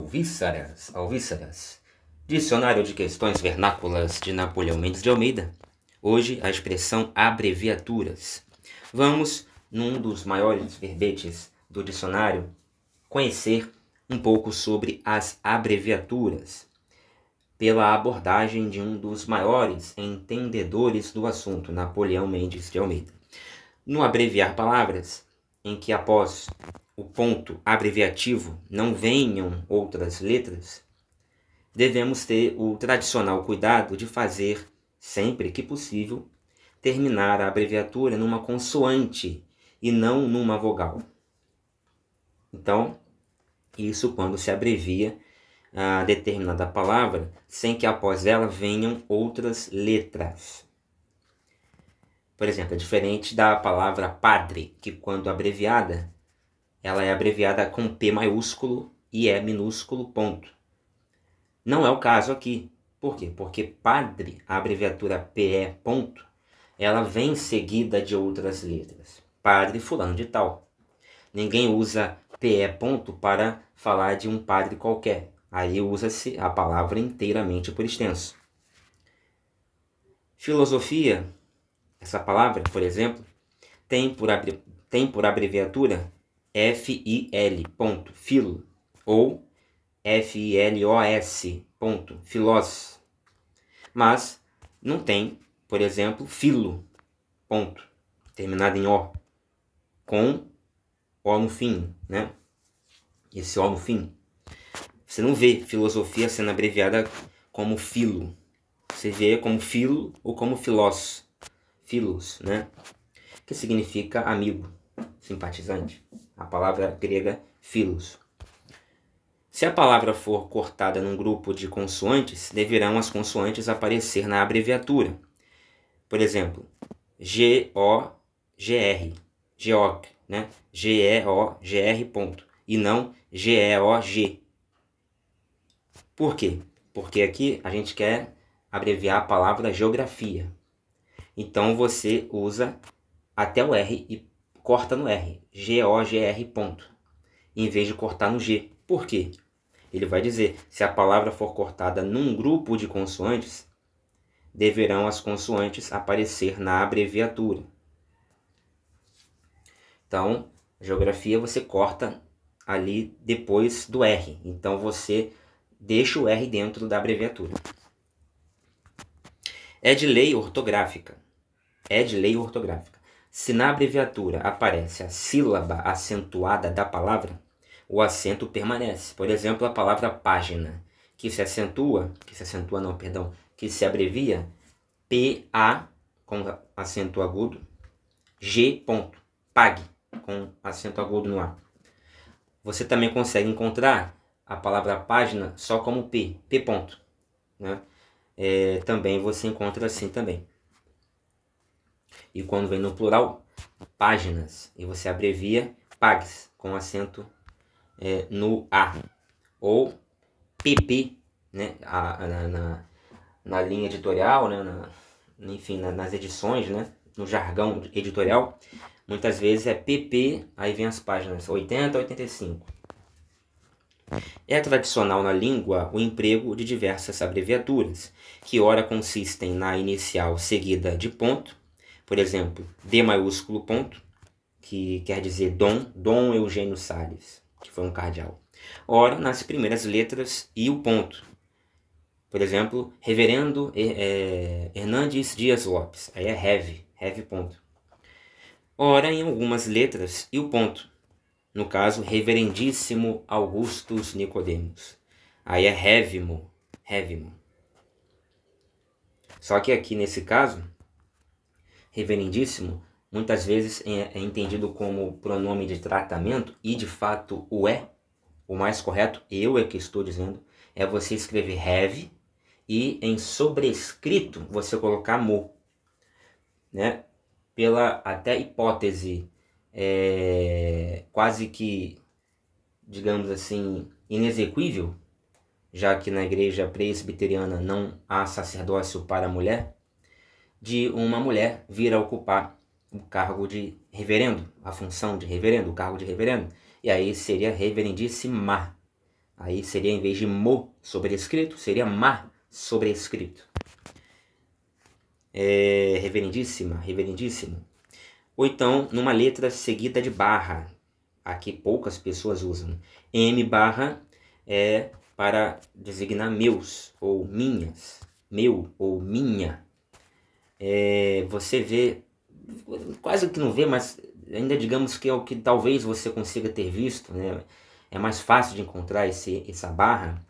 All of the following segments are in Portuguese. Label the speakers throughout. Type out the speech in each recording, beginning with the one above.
Speaker 1: Alvíceras, alvíceras. Dicionário de questões vernáculas de Napoleão Mendes de Almeida. Hoje a expressão abreviaturas. Vamos, num dos maiores verbetes do dicionário, conhecer um pouco sobre as abreviaturas, pela abordagem de um dos maiores entendedores do assunto, Napoleão Mendes de Almeida. No abreviar palavras, em que após o ponto abreviativo não venham outras letras, devemos ter o tradicional cuidado de fazer, sempre que possível, terminar a abreviatura numa consoante e não numa vogal. Então, isso quando se abrevia a ah, determinada palavra sem que após ela venham outras letras. Por exemplo, é diferente da palavra padre, que quando abreviada, ela é abreviada com P maiúsculo e E minúsculo, ponto. Não é o caso aqui. Por quê? Porque padre, a abreviatura PE, ponto, ela vem seguida de outras letras. Padre fulano de tal. Ninguém usa PE, ponto, para falar de um padre qualquer. Aí usa-se a palavra inteiramente por extenso. Filosofia essa palavra, por exemplo, tem por, abre, tem por abreviatura L. ponto, filo, ou F I L O S. ponto, filós. Mas não tem, por exemplo, filo, ponto, terminado em O, com O no fim, né? Esse O no fim. Você não vê filosofia sendo abreviada como filo. Você vê como filo ou como filós philos, né? Que significa amigo, simpatizante. A palavra grega filos. Se a palavra for cortada num grupo de consoantes, deverão as consoantes aparecer na abreviatura. Por exemplo, G-O-G-R, GOG, né? G-E-O-G-R ponto, e não G-E-O-G. Por quê? Porque aqui a gente quer abreviar a palavra geografia, então você usa até o R e corta no R. G-O-G-R ponto. Em vez de cortar no G. Por quê? Ele vai dizer, se a palavra for cortada num grupo de consoantes, deverão as consoantes aparecer na abreviatura. Então, geografia você corta ali depois do R. Então você deixa o R dentro da abreviatura. É de lei ortográfica é de lei ortográfica. Se na abreviatura aparece a sílaba acentuada da palavra, o acento permanece. Por exemplo, a palavra página, que se acentua, que se acentua não, perdão, que se abrevia PA com acento agudo, G ponto, PAG com acento agudo no A. Você também consegue encontrar a palavra página só como P, P ponto, né? É, também você encontra assim também. E quando vem no plural, páginas. E você abrevia pags, com acento é, no A. Ou PP, né? A, na, na, na, linha editorial, né? Na, enfim, na, nas edições, né? No jargão editorial. Muitas vezes é PP, aí vem as páginas 80 a 85. É tradicional na língua o emprego de diversas abreviaturas, que ora consistem na inicial seguida de ponto por exemplo, D maiúsculo ponto, que quer dizer Dom, Dom Eugênio Salles, que foi um cardeal. Ora, nas primeiras letras e o ponto. Por exemplo, Reverendo é, Hernandes Dias Lopes, aí é Rev, Rev ponto. Ora, em algumas letras e o ponto. No caso, Reverendíssimo Augustus Nicodemus Aí é Révimo, Révimo. Só que aqui nesse caso, reverendíssimo muitas vezes é, é entendido como pronome de tratamento e de fato o é. O mais correto, eu é que estou dizendo, é você escrever have e em sobrescrito você colocar mo. Né? Pela até hipótese é, quase que, digamos assim, inexequível, já que na igreja presbiteriana não há sacerdócio para a mulher, de uma mulher vir a ocupar o cargo de reverendo, a função de reverendo, o cargo de reverendo. E aí seria reverendíssima. Aí seria, em vez de mo sobrescrito, seria ma sobrescrito. É, reverendíssima, reverendíssimo. Ou então, numa letra seguida de barra. Aqui poucas pessoas usam. M barra é para designar meus ou minhas. Meu ou minha é, você vê, quase que não vê, mas ainda digamos que é o que talvez você consiga ter visto, né? É mais fácil de encontrar esse, essa barra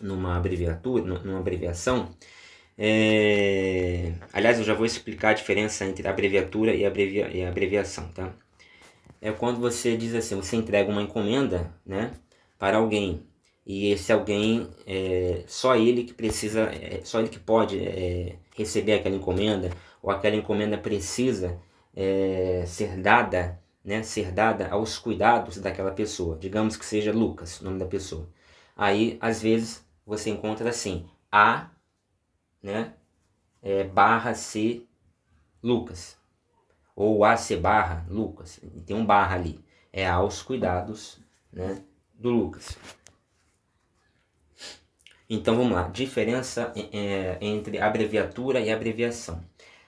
Speaker 1: numa abreviatura, numa abreviação. É, aliás, eu já vou explicar a diferença entre a abreviatura e a, abrevia, e a abreviação, tá? É quando você diz assim, você entrega uma encomenda, né, para alguém e esse alguém é só ele que precisa, é, só ele que pode é, receber aquela encomenda ou aquela encomenda precisa é, ser dada, né, ser dada aos cuidados daquela pessoa. Digamos que seja Lucas, o nome da pessoa. Aí, às vezes, você encontra assim, A, né, é, barra C Lucas. Ou C barra Lucas. Tem um barra ali. É aos cuidados né, do Lucas. Então vamos lá, diferença é, é, entre abreviatura e abreviação.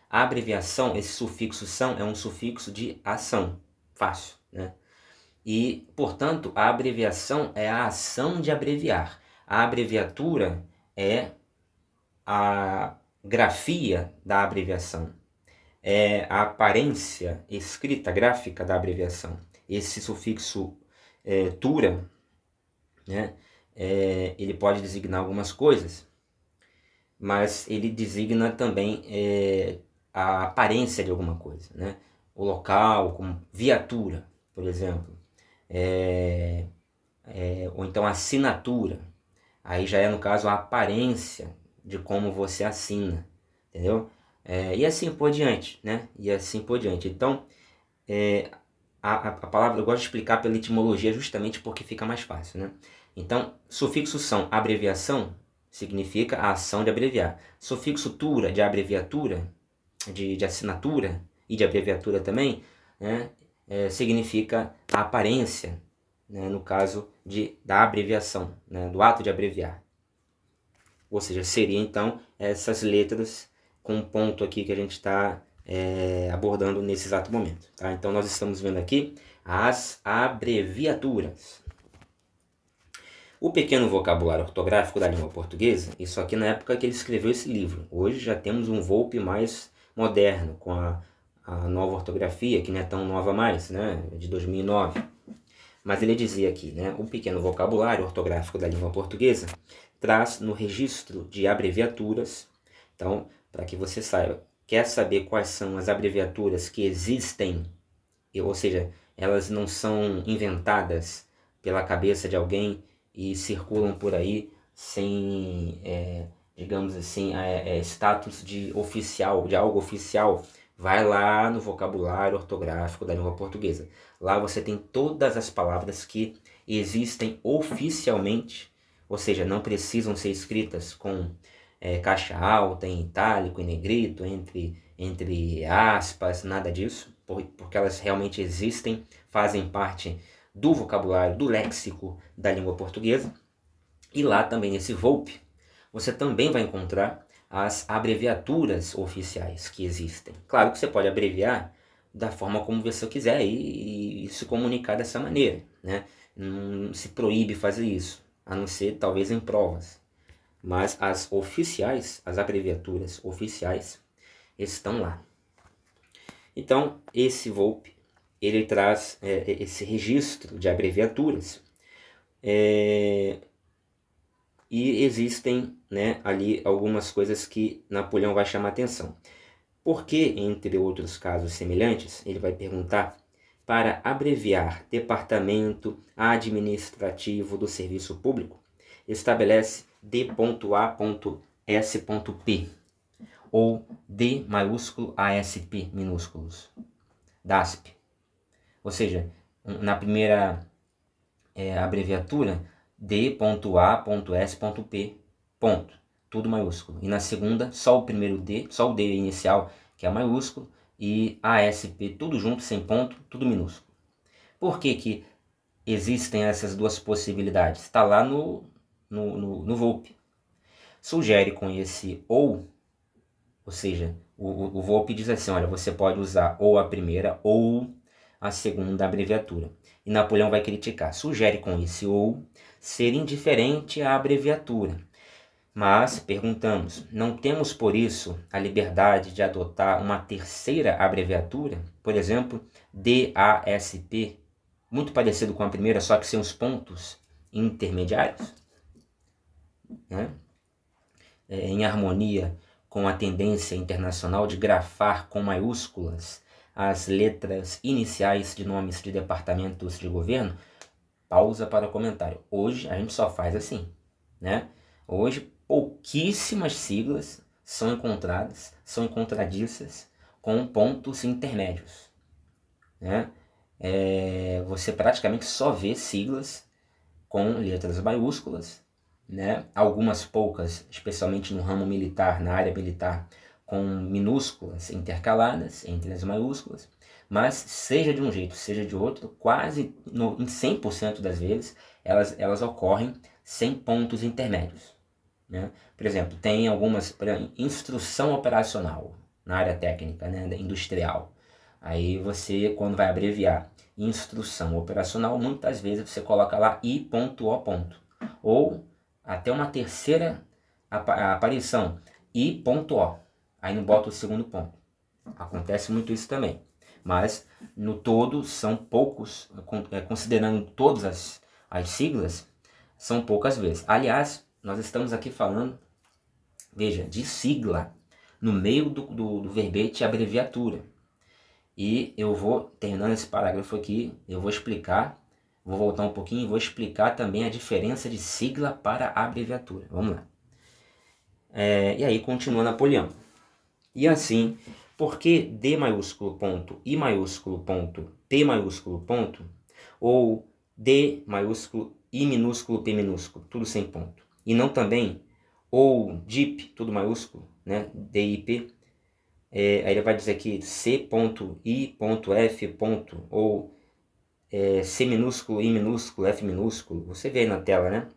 Speaker 1: A abreviação, esse sufixo são, é um sufixo de ação, fácil, né? E, portanto, a abreviação é a ação de abreviar. A abreviatura é a grafia da abreviação, é a aparência escrita gráfica da abreviação. Esse sufixo é, tura, né? é, ele pode designar algumas coisas, mas ele designa também é, a aparência de alguma coisa, né? O local, como viatura, por exemplo, é, é, ou então assinatura. Aí já é, no caso, a aparência de como você assina, entendeu? É, e assim por diante, né? E assim por diante. Então, é, a, a palavra eu gosto de explicar pela etimologia justamente porque fica mais fácil, né? Então, sufixo são abreviação significa a ação de abreviar. Sufixo tura de abreviatura, de, de assinatura e de abreviatura também, né, é, significa a aparência, né, no caso de, da abreviação, né, do ato de abreviar. Ou seja, seria então essas letras com um ponto aqui que a gente está é, abordando nesse exato momento. Tá? Então nós estamos vendo aqui as abreviaturas. O pequeno vocabulário ortográfico da língua portuguesa, isso aqui na época que ele escreveu esse livro. Hoje já temos um Volpe mais moderno, com a, a nova ortografia, que não é tão nova mais, né? É de 2009. Mas ele dizia aqui, né? O pequeno vocabulário ortográfico da língua portuguesa traz no registro de abreviaturas. Então, para que você saiba, quer saber quais são as abreviaturas que existem, ou seja, elas não são inventadas pela cabeça de alguém e circulam por aí sem, é, digamos assim, é, status de oficial, de algo oficial, vai lá no vocabulário ortográfico da língua portuguesa. Lá você tem todas as palavras que existem oficialmente, ou seja, não precisam ser escritas com é, caixa alta, em itálico, em negrito, entre, entre aspas, nada disso, porque elas realmente existem, fazem parte do vocabulário, do léxico da língua portuguesa. E lá também nesse volpe você também vai encontrar as abreviaturas oficiais que existem. Claro que você pode abreviar da forma como você quiser e, e se comunicar dessa maneira, né? Não se proíbe fazer isso, a não ser talvez em provas. Mas as oficiais, as abreviaturas oficiais, estão lá. Então, esse volpe ele traz é, esse registro de abreviaturas. É, e existem né, ali algumas coisas que Napoleão vai chamar atenção. Porque, entre outros casos semelhantes, ele vai perguntar para abreviar Departamento Administrativo do Serviço Público, estabelece D.A.S.P ou D maiúsculo ASP minúsculos, DASP. Ou seja, na primeira é, abreviatura, D.A.S.P. Ponto, tudo maiúsculo. E na segunda, só o primeiro D, só o D inicial, que é maiúsculo, e ASP, tudo junto, sem ponto, tudo minúsculo. Por que, que existem essas duas possibilidades? Está lá no, no, no, no Volpe. Sugere com esse ou, ou seja, o, o, Volpe diz assim: olha, você pode usar ou a primeira ou a segunda abreviatura. E Napoleão vai criticar. Sugere com esse ou ser indiferente à abreviatura. Mas, perguntamos, não temos por isso a liberdade de adotar uma terceira abreviatura? Por exemplo, DASP, muito parecido com a primeira, só que sem os pontos intermediários? Né? É, em harmonia com a tendência internacional de grafar com maiúsculas as letras iniciais de nomes de departamentos de governo, pausa para comentário. Hoje a gente só faz assim, né? Hoje pouquíssimas siglas são encontradas, são encontradiças com pontos intermédios, né? É, você praticamente só vê siglas com letras maiúsculas, né? Algumas poucas, especialmente no ramo militar, na área militar, com minúsculas intercaladas entre as maiúsculas, mas seja de um jeito, seja de outro, quase no, em 100% das vezes elas, elas ocorrem sem pontos intermédios. Né? Por exemplo, tem algumas, exemplo, instrução operacional na área técnica, né, industrial. Aí você, quando vai abreviar instrução operacional, muitas vezes você coloca lá I.O. Ou até uma terceira ap aparição, I.O aí não bota o segundo ponto. Acontece muito isso também. Mas, no todo, são poucos, é, considerando todas as, as siglas, são poucas vezes. Aliás, nós estamos aqui falando, veja, de sigla no meio do, do, do verbete abreviatura. E eu vou, terminando esse parágrafo aqui, eu vou explicar, vou voltar um pouquinho e vou explicar também a diferença de sigla para abreviatura. Vamos lá. É, e aí continua Napoleão. E assim, porque D maiúsculo ponto, I maiúsculo ponto, P maiúsculo ponto, ou D maiúsculo, I minúsculo, P minúsculo, tudo sem ponto. E não também, ou DIP, tudo maiúsculo, né, DIP, é, aí ele vai dizer aqui C.I.F. ou é, C minúsculo, I minúsculo, F minúsculo, você vê aí na tela, né?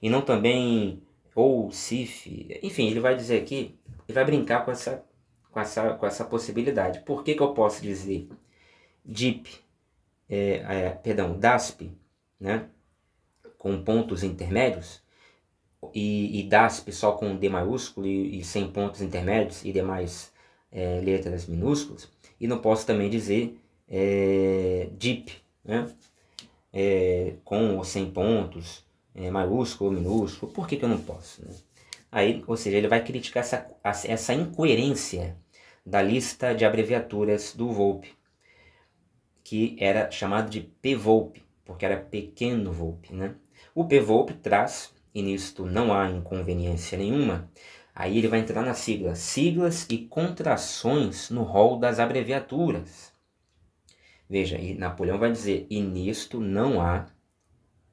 Speaker 1: E não também ou CIF, enfim, ele vai dizer aqui, ele vai brincar com essa com essa, com essa possibilidade. Por que, que eu posso dizer DIP, é, é, perdão, DASP, né? com pontos intermédios, e, e DASP só com D maiúsculo e, e sem pontos intermédios e demais é, letras minúsculas, e não posso também dizer é, DIP, né? É, com ou sem pontos, é, maiúsculo ou minúsculo, por que, que eu não posso? Né? Aí, ou seja, ele vai criticar essa, essa incoerência da lista de abreviaturas do Volpe, que era chamado de PVOLP, porque era pequeno Volpe. Né? O PVOLP traz, e nisto não há inconveniência nenhuma, aí ele vai entrar na sigla, siglas e contrações no rol das abreviaturas. Veja, e Napoleão vai dizer, e nisto não há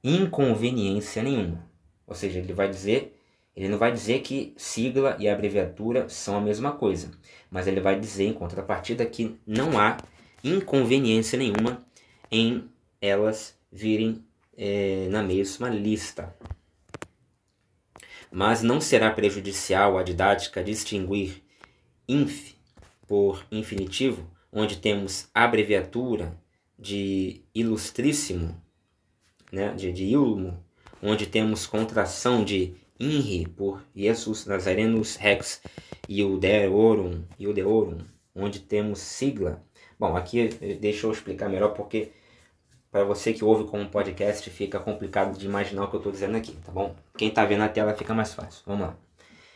Speaker 1: inconveniência nenhuma. Ou seja, ele vai dizer ele não vai dizer que sigla e abreviatura são a mesma coisa, mas ele vai dizer, em contrapartida, que não há inconveniência nenhuma em elas virem é, na mesma lista. Mas não será prejudicial à didática distinguir inf por infinitivo, onde temos abreviatura de ilustríssimo, né, de, de ilmo, onde temos contração de Inri por Jesus Nazarenus Rex e o Deorum, e o Deorum onde temos sigla. Bom, aqui deixa eu explicar melhor porque para você que ouve como podcast fica complicado de imaginar o que eu estou dizendo aqui, tá bom? Quem está vendo a tela fica mais fácil. Vamos lá.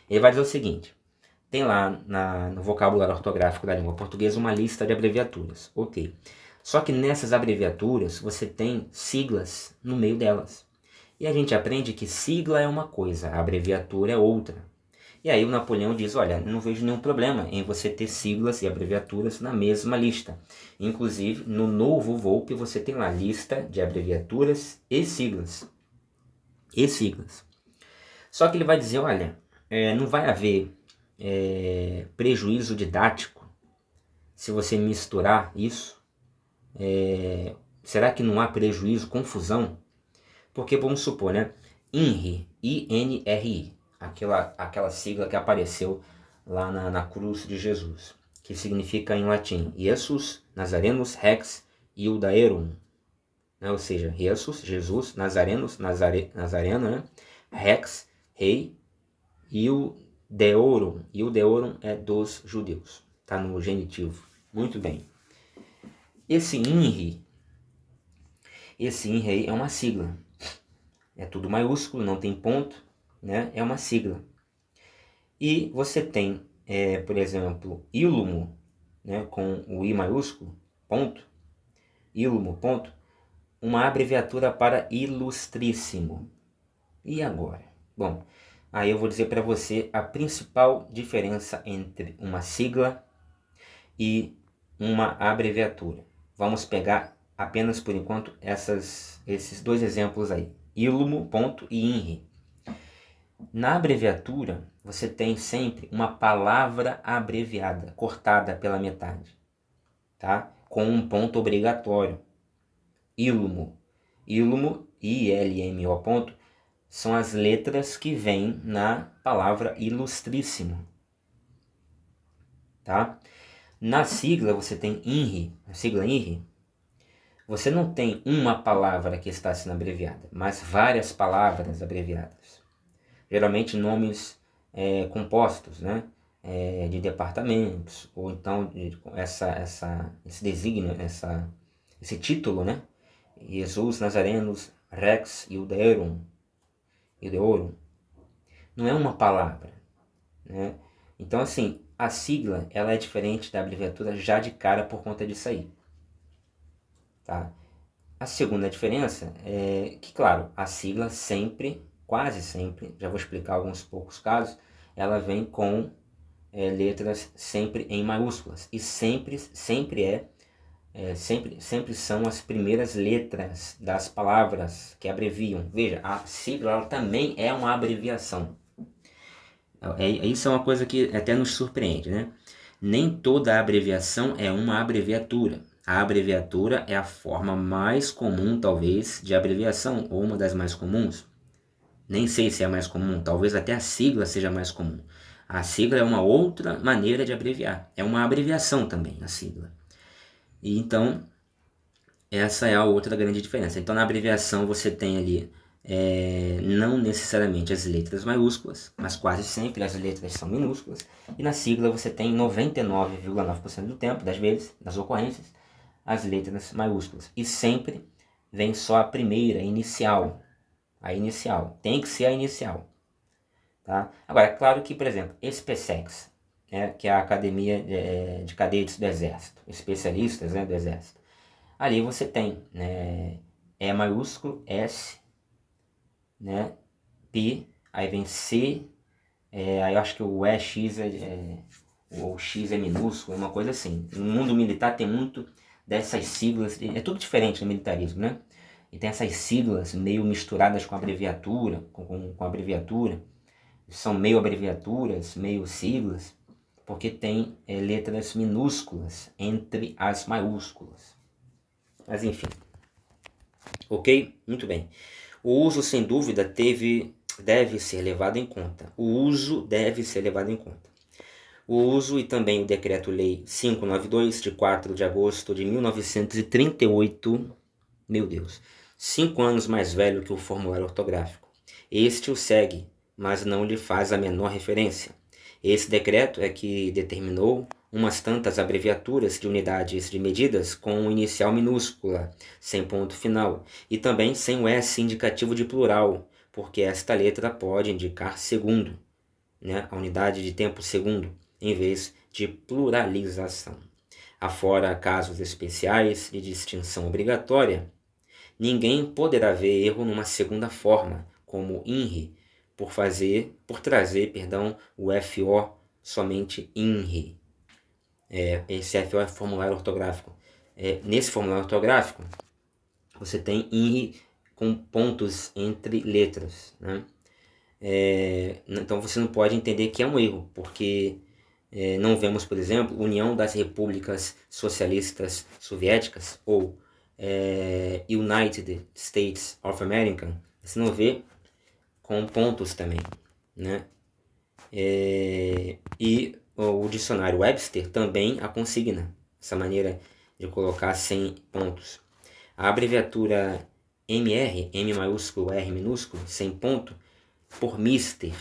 Speaker 1: Ele vai dizer o seguinte: tem lá na, no vocabulário ortográfico da língua portuguesa uma lista de abreviaturas, ok? Só que nessas abreviaturas você tem siglas no meio delas. E a gente aprende que sigla é uma coisa, abreviatura é outra. E aí o Napoleão diz: Olha, não vejo nenhum problema em você ter siglas e abreviaturas na mesma lista. Inclusive, no novo Volpe você tem uma lista de abreviaturas e siglas. E siglas. Só que ele vai dizer: Olha, é, não vai haver é, prejuízo didático se você misturar isso. É, será que não há prejuízo, confusão porque vamos supor, né? INRI, I-N-R-I, aquela, aquela sigla que apareceu lá na, na cruz de Jesus, que significa em latim Jesus Nazarenus Rex Iudaerum, né? ou seja, Jesus, Jesus, Nazarenos, Nazare, Nazareno, né? Rex, Rei, Iudeorum, Iudeorum é dos judeus, tá no genitivo, muito bem. Esse INRI, esse INRI é uma sigla, é tudo maiúsculo, não tem ponto, né? é uma sigla. E você tem, é, por exemplo, Ilumo, né? com o I maiúsculo, ponto, Ilumo, ponto, uma abreviatura para ilustríssimo. E agora? Bom, aí eu vou dizer para você a principal diferença entre uma sigla e uma abreviatura. Vamos pegar apenas por enquanto essas, esses dois exemplos aí. Ilmo, ponto e Na abreviatura, você tem sempre uma palavra abreviada, cortada pela metade, tá? com um ponto obrigatório. Ilmo. Ilmo, I-L-M-O ponto, são as letras que vêm na palavra ilustríssimo. Tá? Na sigla você tem INRI, a sigla INRI, você não tem uma palavra que está sendo abreviada, mas várias palavras abreviadas. Geralmente nomes é, compostos, né? É, de departamentos, ou então essa, essa, esse desígnio, essa, esse título, né? Jesus Nazarenos Rex Ildeorum. Ildeorum. Não é uma palavra, né? Então, assim, a sigla ela é diferente da abreviatura já de cara por conta disso aí. Tá? A segunda diferença é que, claro, a sigla sempre, quase sempre, já vou explicar alguns poucos casos, ela vem com é, letras sempre em maiúsculas e sempre, sempre é, é, sempre, sempre são as primeiras letras das palavras que abreviam. Veja, a sigla também é uma abreviação. Então, é, é, isso é uma coisa que até nos surpreende, né? Nem toda abreviação é uma abreviatura a abreviatura é a forma mais comum, talvez, de abreviação, ou uma das mais comuns. Nem sei se é a mais comum, talvez até a sigla seja mais comum. A sigla é uma outra maneira de abreviar, é uma abreviação também, a sigla. E então, essa é a outra grande diferença. Então, na abreviação, você tem ali é, não necessariamente as letras maiúsculas, mas quase sempre as letras são minúsculas. E na sigla você tem 99,9% do tempo, das vezes, das ocorrências, as letras maiúsculas. E sempre vem só a primeira, a inicial. A inicial. Tem que ser a inicial. Tá? Agora, é claro que, por exemplo, SpaceX, né, que é a Academia de, eh, de Cadetes do Exército, especialistas né, do Exército. Ali você tem né, E maiúsculo, S, né, P, aí vem C, é, aí eu acho que o EX é, é, ou X é minúsculo, uma coisa assim. No mundo militar tem muito dessas siglas, é, é tudo diferente no militarismo, né? E tem essas siglas meio misturadas com abreviatura, com, com, com abreviatura, são meio abreviaturas, meio siglas, porque tem é, letras minúsculas entre as maiúsculas. Mas enfim. Ok? Muito bem. O uso, sem dúvida, teve, deve ser levado em conta. O uso deve ser levado em conta o uso e também o Decreto-Lei 592, de 4 de agosto de 1938, meu Deus, cinco anos mais velho que o formulário ortográfico. Este o segue, mas não lhe faz a menor referência. Esse decreto é que determinou umas tantas abreviaturas de unidades de medidas com inicial minúscula, sem ponto final, e também sem o S indicativo de plural, porque esta letra pode indicar segundo, né? a unidade de tempo segundo em vez de pluralização. Afora casos especiais de distinção obrigatória, ninguém poderá ver erro numa segunda forma, como INRI, por fazer, por trazer, perdão, o FO somente INRI. É, esse FO é formulário ortográfico. É, nesse formulário ortográfico, você tem INRI com pontos entre letras, né? É, então você não pode entender que é um erro, porque é, não vemos, por exemplo, União das Repúblicas Socialistas Soviéticas ou é, United States of America, você não vê com pontos também, né? É, e o, o dicionário Webster também a consigna, essa maneira de colocar sem pontos. A abreviatura MR, M maiúsculo, R minúsculo, sem ponto, por Mister,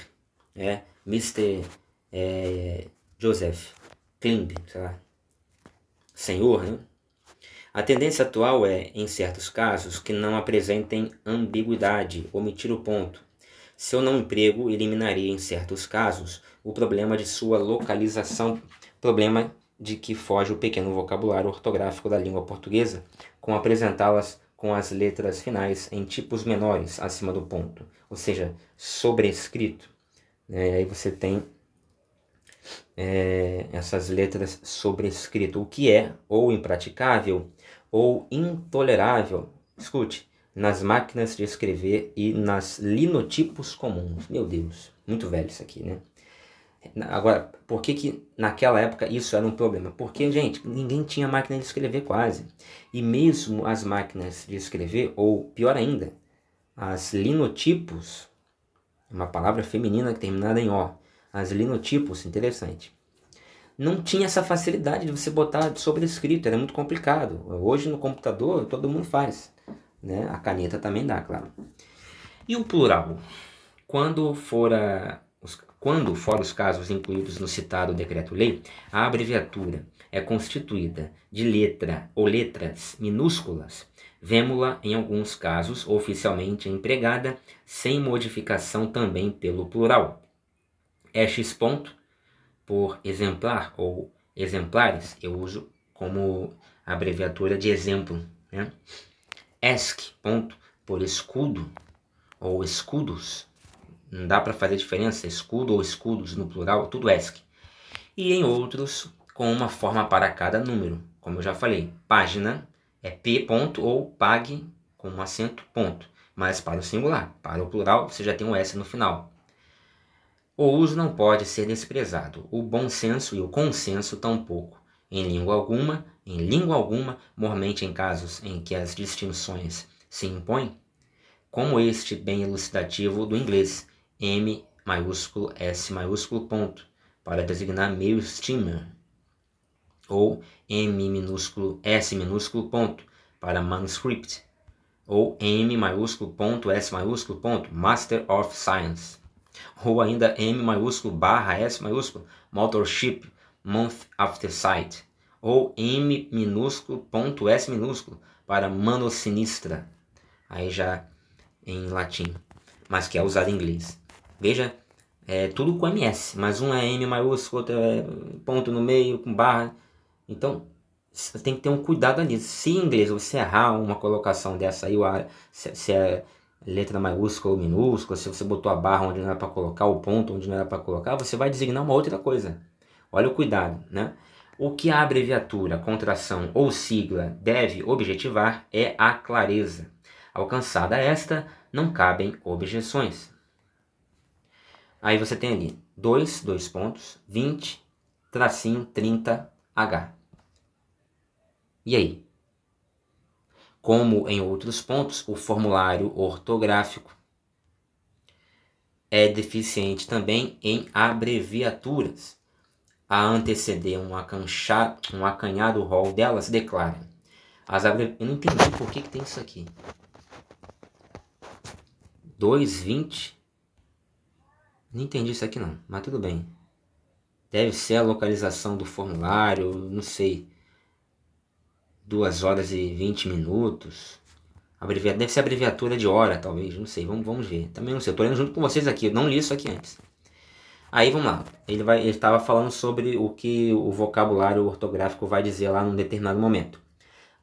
Speaker 1: né? Mister é, Joseph Klimb, sei lá, senhor, né? A tendência atual é, em certos casos, que não apresentem ambiguidade, omitir o ponto. Seu não emprego eliminaria, em certos casos, o problema de sua localização, problema de que foge o pequeno vocabulário ortográfico da língua portuguesa, com apresentá-las com as letras finais em tipos menores acima do ponto, ou seja, sobrescrito. É, aí você tem é, essas letras sobrescrito, o que é ou impraticável ou intolerável. Escute, nas máquinas de escrever e nas linotipos comuns. Meu Deus, muito velho isso aqui, né? Agora, por que, que naquela época isso era um problema? Porque, gente, ninguém tinha máquina de escrever quase. E mesmo as máquinas de escrever, ou pior ainda, as linotipos, uma palavra feminina terminada em O, as linotipos, interessante. Não tinha essa facilidade de você botar sobrescrito, era muito complicado. Hoje no computador todo mundo faz. Né? A caneta também dá, claro. E o plural? Quando fora os, quando for os casos incluídos no citado decreto-lei, a abreviatura é constituída de letra ou letras minúsculas, vêmula em alguns casos oficialmente empregada sem modificação também pelo plural é x ponto por exemplar ou exemplares, eu uso como abreviatura de exemplo, né? ESC ponto por escudo ou escudos, não dá para fazer diferença, escudo ou escudos no plural, tudo ESC. E em outros com uma forma para cada número, como eu já falei, página é p ponto ou pag com um acento ponto, mas para o singular, para o plural você já tem um s no final. O uso não pode ser desprezado, o bom senso e o consenso tampouco. Em língua alguma, em língua alguma, mormente em casos em que as distinções se impõem, como este bem elucidativo do inglês M maiúsculo S maiúsculo ponto, para designar meio steamer, ou M minúsculo S minúsculo ponto, para manuscript, ou M maiúsculo ponto S maiúsculo ponto, Master of Science ou ainda M maiúsculo barra S maiúsculo Motorship Month After sight ou M minúsculo ponto S minúsculo para Mano Sinistra, aí já em latim, mas que é usado em inglês. Veja, é tudo com MS, mas um é M maiúsculo, outro é ponto no meio, com barra. Então, você tem que ter um cuidado ali. Se em inglês você errar uma colocação dessa aí, se, se é letra maiúscula ou minúscula, se você botou a barra onde não era para colocar, o ponto onde não era para colocar, você vai designar uma outra coisa. Olha o cuidado, né? O que a abreviatura, contração ou sigla deve objetivar é a clareza. Alcançada esta, não cabem objeções. Aí você tem ali 2, 2 pontos, 20, tracinho, 30, H. E aí? como em outros pontos, o formulário ortográfico é deficiente também em abreviaturas. A anteceder um, acancha, um acanhado rol delas declara. As abre... Eu não entendi por que, que tem isso aqui. 2,20. Não entendi isso aqui não, mas tudo bem. Deve ser a localização do formulário, não sei. 2 horas e 20 minutos. Abrevia... Deve ser abreviatura de hora, talvez, não sei, vamos, vamos ver. Também não sei, eu tô lendo junto com vocês aqui, eu não li isso aqui antes. Aí vamos lá, ele ele estava falando sobre o que o vocabulário ortográfico vai dizer lá num determinado momento.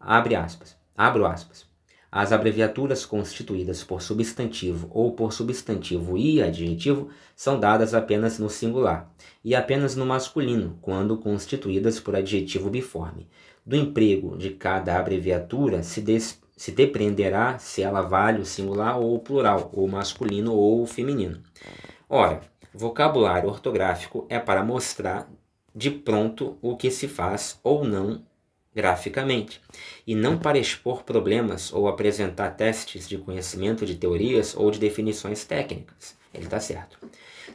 Speaker 1: Abre aspas, abro aspas. As abreviaturas constituídas por substantivo ou por substantivo e adjetivo são dadas apenas no singular e apenas no masculino, quando constituídas por adjetivo biforme, do emprego de cada abreviatura se, des, se dependerá se ela vale o singular ou o plural, ou masculino ou feminino. Ora, vocabulário ortográfico é para mostrar de pronto o que se faz ou não graficamente, e não para expor problemas ou apresentar testes de conhecimento de teorias ou de definições técnicas. Ele está certo.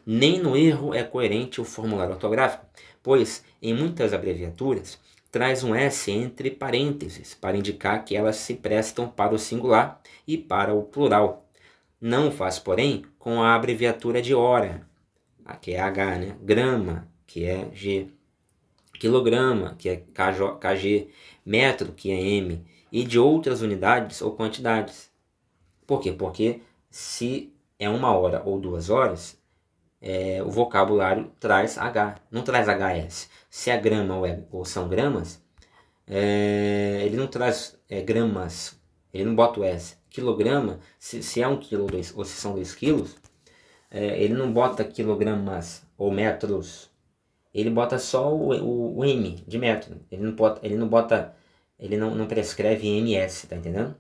Speaker 1: Nem no erro é coerente o formulário ortográfico, pois em muitas abreviaturas traz um S entre parênteses para indicar que elas se prestam para o singular e para o plural. Não faz, porém, com a abreviatura de hora, que é H, né? grama, que é G, quilograma, que é KG, metro, que é M, e de outras unidades ou quantidades. Por quê? Porque se é uma hora ou duas horas, é, o vocabulário traz H, não traz HS. Se é grama ou, é, ou são gramas, é, ele não traz é, gramas, ele não bota o S. Quilograma, se, se é um quilo dois, ou se são dois quilos, é, ele não bota quilogramas ou metros, ele bota só o, o, o M de metro. Ele não bota, ele não, bota, ele não, não prescreve MS, tá entendendo?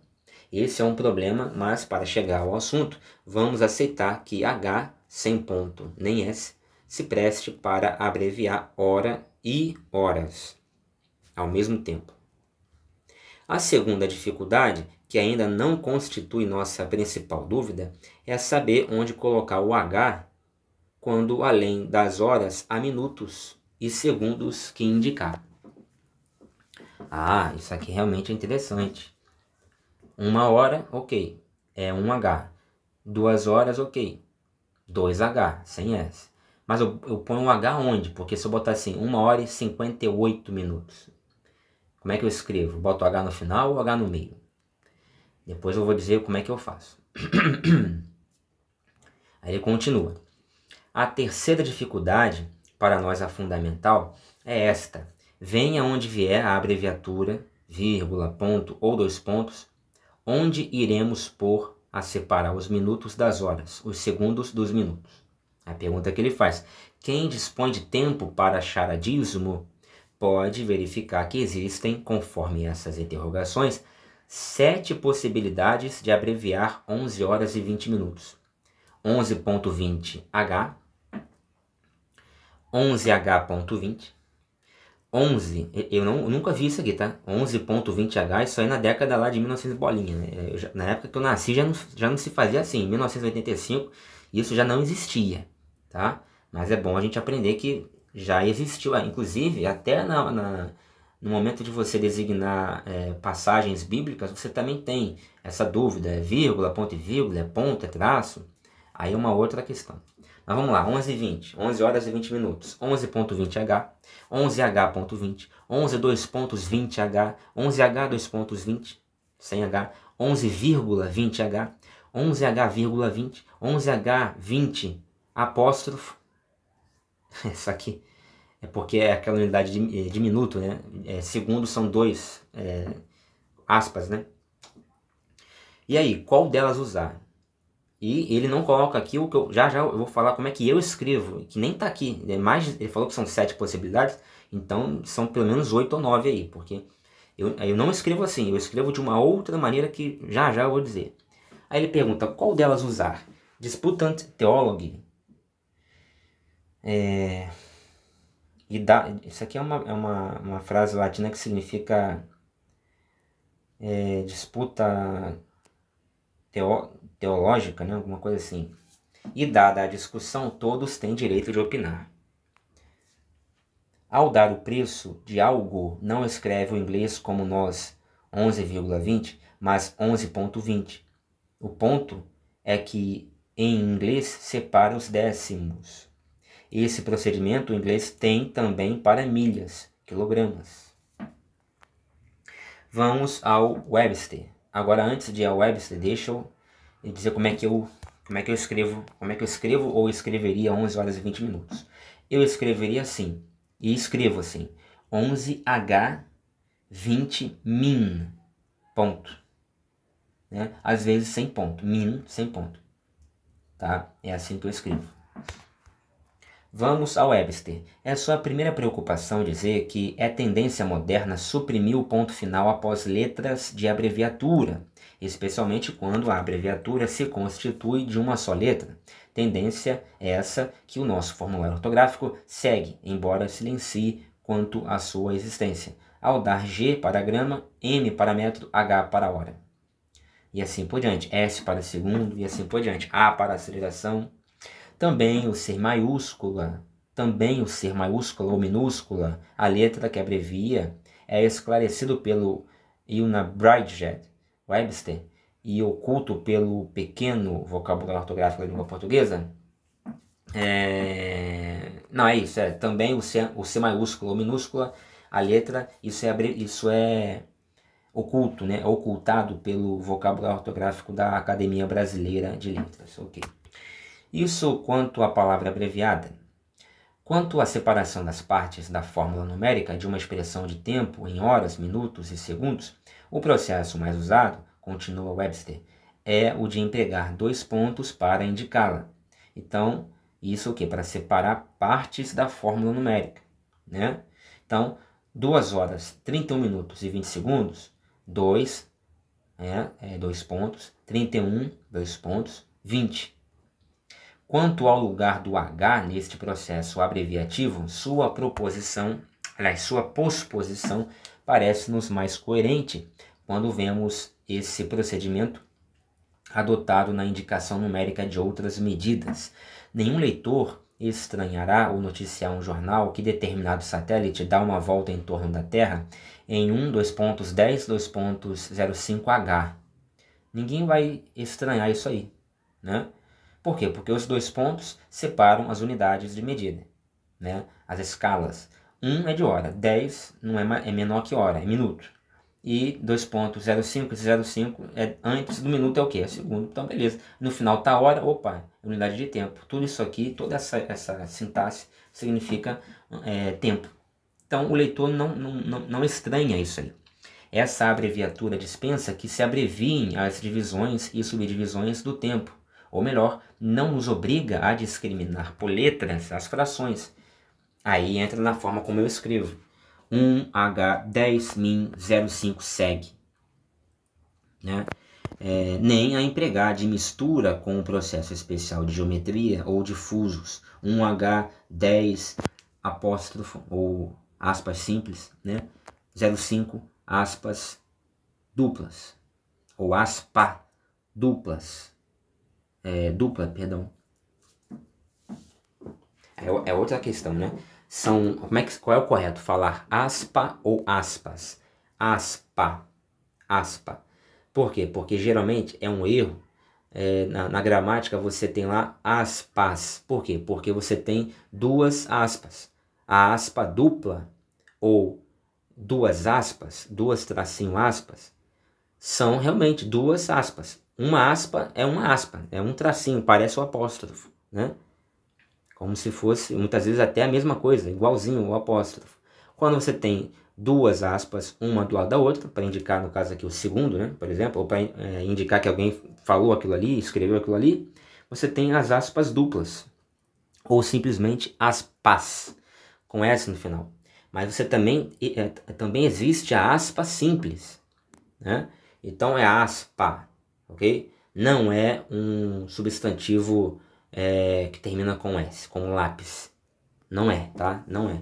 Speaker 1: Esse é um problema, mas para chegar ao assunto, vamos aceitar que H sem ponto nem S se preste para abreviar hora e horas ao mesmo tempo. A segunda dificuldade, que ainda não constitui nossa principal dúvida, é saber onde colocar o H quando além das horas há minutos e segundos que indicar. Ah, isso aqui realmente é interessante. Uma hora, ok, é um H. Duas horas, ok, 2H, sem S. Mas eu, eu ponho um H onde? Porque se eu botar assim, 1 hora e 58 minutos. Como é que eu escrevo? Boto H no final ou H no meio? Depois eu vou dizer como é que eu faço. Aí ele continua. A terceira dificuldade, para nós a fundamental, é esta. Venha onde vier a abreviatura, vírgula, ponto ou dois pontos, onde iremos por a separar os minutos das horas, os segundos dos minutos. A pergunta que ele faz: quem dispõe de tempo para achar a dízimo pode verificar que existem, conforme essas interrogações, sete possibilidades de abreviar 11 horas e 20 minutos. 11.20 H, 11H.20, 11, eu, não, eu nunca vi isso aqui, tá? 11.20H, isso aí na década lá de 1900 bolinha, né? na época que eu nasci já não, já não se fazia assim, em 1985 isso já não existia, tá? Mas é bom a gente aprender que já existiu, ah, inclusive até na, na no momento de você designar é, passagens bíblicas, você também tem essa dúvida, é vírgula, ponto e vírgula, é ponto, é traço, aí é uma outra questão. Mas vamos lá, 11h20, 11 horas e 20 minutos, 11.20H, 11H.20, 1120 h 11H.2.20, sem H, 11,20H, 11H,20, 11H20, apóstrofo, isso aqui é porque é aquela unidade de, eh, de minuto, né? É, segundo são dois é, aspas, né? E aí, qual delas usar? E ele não coloca aqui o que eu já já eu vou falar como é que eu escrevo, que nem tá aqui. É mais, ele falou que são sete possibilidades, então são pelo menos oito ou nove aí, porque eu, eu não escrevo assim, eu escrevo de uma outra maneira que já já eu vou dizer. Aí ele pergunta qual delas usar: Disputant Theology. É, e da, isso aqui é, uma, é uma, uma frase latina que significa é, disputa teó teológica, né? alguma coisa assim. E dada a discussão, todos têm direito de opinar. Ao dar o preço de algo, não escreve o inglês como nós, 11,20, mas 11,20. O ponto é que em inglês separa os décimos. Esse procedimento o inglês tem também para milhas, quilogramas. Vamos ao Webster. Agora, antes de ir ao Webster, deixa eu e dizer como é que eu como é que eu escrevo, como é que eu escrevo ou escreveria 11 horas e 20 minutos. Eu escreveria assim, e escrevo assim, 11H 20 min, ponto. Né? Às vezes sem ponto, min, sem ponto. Tá? É assim que eu escrevo. Vamos ao Webster. É sua primeira preocupação dizer que é tendência moderna suprimir o ponto final após letras de abreviatura, especialmente quando a abreviatura se constitui de uma só letra. Tendência é essa que o nosso formulário ortográfico segue, embora silencie quanto à sua existência, ao dar G para grama, M para metro, H para hora. E assim por diante, S para segundo e assim por diante, A para aceleração. Também o ser maiúscula, também o ser maiúscula ou minúscula, a letra que abrevia, é esclarecido pelo Ilna Bridget, Webster e oculto pelo pequeno vocabulário ortográfico da língua portuguesa. É... Não, é isso. É. Também o C, o C maiúsculo ou minúscula, a letra, isso é, abre... isso é oculto, né? ocultado pelo vocabulário ortográfico da Academia Brasileira de Letras. Ok. Isso quanto à palavra abreviada. Quanto à separação das partes da fórmula numérica de uma expressão de tempo em horas, minutos e segundos, o processo mais usado, continua Webster, é o de empregar dois pontos para indicá-la. Então, isso o que? Para separar partes da fórmula numérica, né? Então, 2 horas 31 minutos e 20 segundos, 2, né? é, dois pontos, 31, dois pontos, 20. Quanto ao lugar do H neste processo abreviativo, sua proposição, aliás, sua posposição parece-nos mais coerente quando vemos esse procedimento adotado na indicação numérica de outras medidas. Nenhum leitor estranhará ou noticiar um jornal que determinado satélite dá uma volta em torno da Terra em 1, 2.10, 2.05H. Ninguém vai estranhar isso aí, né? Por quê? Porque os dois pontos separam as unidades de medida, né? As escalas. 1 é de hora, 10 não é, é menor que hora, é minuto. E 2.05 05 é antes do minuto é o que? É segundo, então beleza. No final tá hora, opa, unidade de tempo. Tudo isso aqui, toda essa, essa sintaxe significa é, tempo. Então o leitor não, não, não, não estranha isso aí. Essa abreviatura dispensa que se abreviem as divisões e subdivisões do tempo, ou melhor, não nos obriga a discriminar por letras as frações, Aí entra na forma como eu escrevo. 1H10min05 segue. Né? É, nem a empregar de mistura com o processo especial de geometria ou difusos 1H10 apóstrofo ou aspas simples, né? 05 aspas duplas ou aspa duplas. É, dupla, perdão. É, é, outra questão, né? São, como é que, qual é o correto? Falar aspa ou aspas? Aspa, aspa. Por quê? Porque geralmente é um erro. É, na, na gramática você tem lá aspas. Por quê? Porque você tem duas aspas. A aspa dupla ou duas aspas, duas tracinho aspas, são realmente duas aspas. Uma aspa é uma aspa, é um tracinho, parece um apóstrofo, né? como se fosse, muitas vezes até a mesma coisa, igualzinho o apóstrofo. Quando você tem duas aspas, uma do lado da outra, para indicar, no caso aqui, o segundo, né, por exemplo, ou para é, eh, indicar que alguém falou aquilo ali, escreveu aquilo ali, você tem as aspas duplas, ou simplesmente aspas, com S no final. Mas você também, é, também existe a aspa simples, né? Então é aspa, ok? Não é um substantivo é, que termina com S, com lápis. Não é, tá? Não é.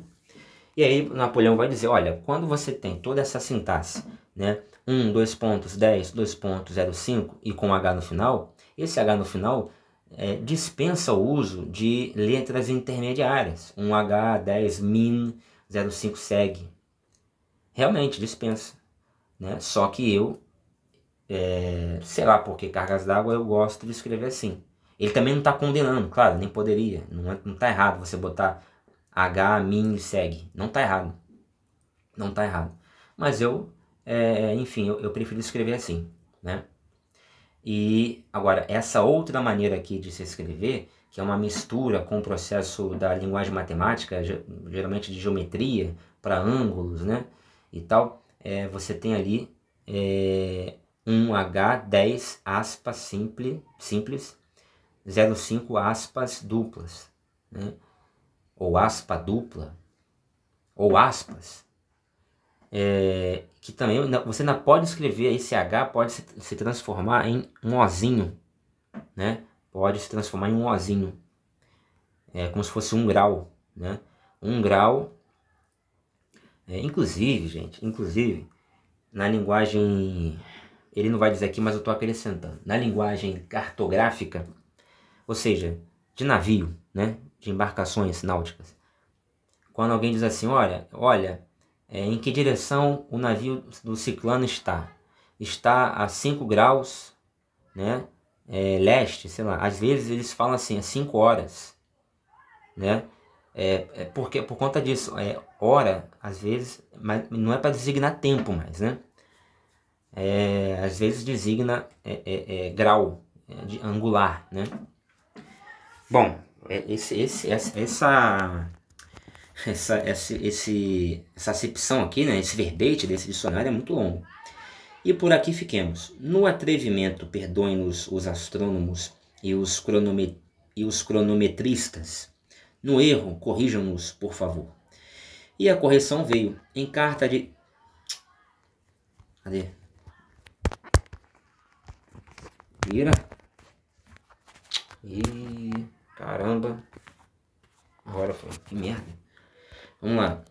Speaker 1: E aí Napoleão vai dizer, olha, quando você tem toda essa sintaxe, né? 1, 2 pontos, 10, 2 pontos, 0, 5 e com H no final, esse H no final é, dispensa o uso de letras intermediárias. 1H, 10, min, 05 segue. Realmente dispensa. Né? Só que eu, é, sei lá por que cargas d'água, eu gosto de escrever assim. Ele também não está condenando, claro, nem poderia. Não está é, tá errado você botar H, min e segue. Não está errado. Não está errado. Mas eu, é, enfim, eu, eu, prefiro escrever assim, né? E agora, essa outra maneira aqui de se escrever, que é uma mistura com o processo da linguagem matemática, geralmente de geometria para ângulos, né? E tal, é, você tem ali é, um H10 aspa simples 05 aspas duplas, né? ou aspa dupla, ou aspas, é, que também você ainda pode escrever esse H, pode se, se, transformar em um Ozinho, né? Pode se transformar em um Ozinho, é, como se fosse um grau, né? Um grau, é, inclusive, gente, inclusive, na linguagem, ele não vai dizer aqui, mas eu estou acrescentando, na linguagem cartográfica, ou seja, de navio, né? de embarcações náuticas. Quando alguém diz assim, olha, olha, é, em que direção o navio do ciclano está? Está a 5 graus, né? É, leste, sei lá. Às vezes eles falam assim, a é 5 horas, né? É, é, porque por conta disso, é hora, às vezes, mas não é para designar tempo mais, né? É, às vezes designa é, é, grau angular, né? Bom, é, esse, esse, essa, essa, essa, esse, esse, essa acepção aqui, né, esse verbete desse dicionário é muito longo. E por aqui fiquemos. No atrevimento, perdoem-nos os astrônomos e os, cronome, e os cronometristas. No erro, corrijam-nos, por favor. E a correção veio em carta de. Cadê? Vira. E. Caramba. Agora foi. Que merda. Vamos lá.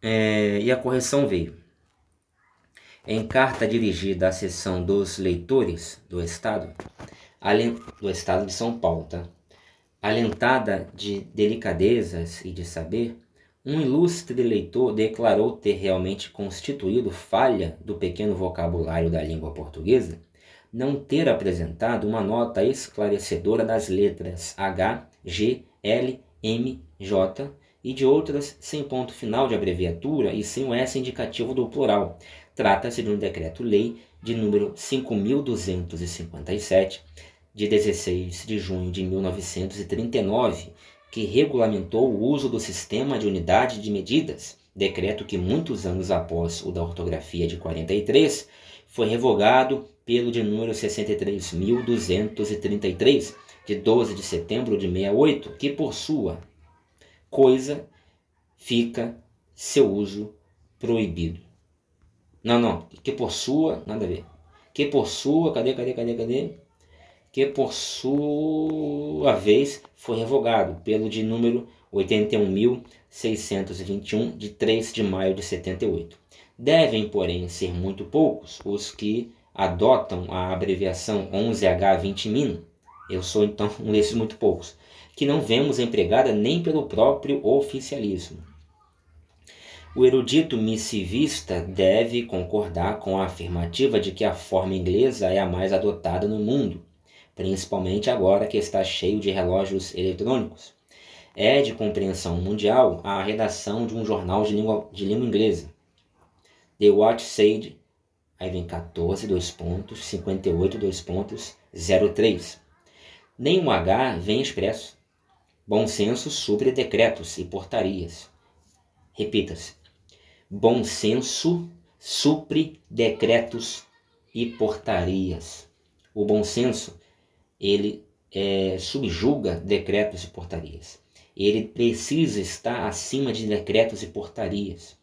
Speaker 1: É, e a correção veio. Em carta dirigida à seção dos leitores do Estado, do Estado de São Paulo, tá? alentada de delicadezas e de saber, um ilustre leitor declarou ter realmente constituído falha do pequeno vocabulário da língua portuguesa não ter apresentado uma nota esclarecedora das letras H, G, L, M, J e de outras sem ponto final de abreviatura e sem o S indicativo do plural. Trata-se de um decreto-lei de número 5257, de 16 de junho de 1939, que regulamentou o uso do sistema de unidade de medidas, decreto que muitos anos após o da ortografia de 43 foi revogado pelo de número 63.233, de 12 de setembro de 68, que por sua coisa fica seu uso proibido. Não, não, que por sua, nada a ver. Que por sua, cadê, cadê, cadê, cadê? Que por sua vez foi revogado pelo de número 81.621, de 3 de maio de 78. Devem, porém, ser muito poucos os que adotam a abreviação 11H20min, eu sou então um desses muito poucos, que não vemos empregada nem pelo próprio oficialismo. O erudito missivista deve concordar com a afirmativa de que a forma inglesa é a mais adotada no mundo, principalmente agora que está cheio de relógios eletrônicos. É de compreensão mundial a redação de um jornal de língua, de língua inglesa. The Watch said. Aí vem 14, dois pontos, 58, dois pontos, 03. Nenhum H vem expresso. Bom senso supre decretos e portarias. Repita-se. Bom senso supre decretos e portarias. O bom senso, ele é, subjuga decretos e portarias. Ele precisa estar acima de decretos e portarias.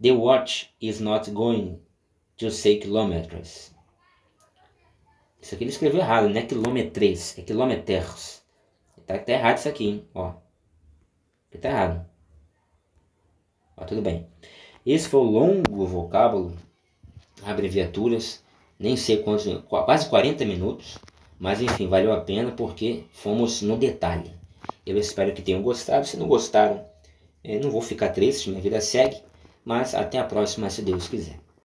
Speaker 1: The watch is not going to say quilômetros. Isso aqui ele escreveu errado, não né? é quilometres, é quilometers. Tá até tá errado isso aqui, hein? Ó. Aqui tá errado. Ó, tudo bem. Esse foi o longo vocábulo, abreviaturas, nem sei quantos, quase 40 minutos. Mas enfim, valeu a pena porque fomos no detalhe. Eu espero que tenham gostado. Se não gostaram, eh, não vou ficar triste, minha vida segue. Mas até a próxima, se Deus quiser.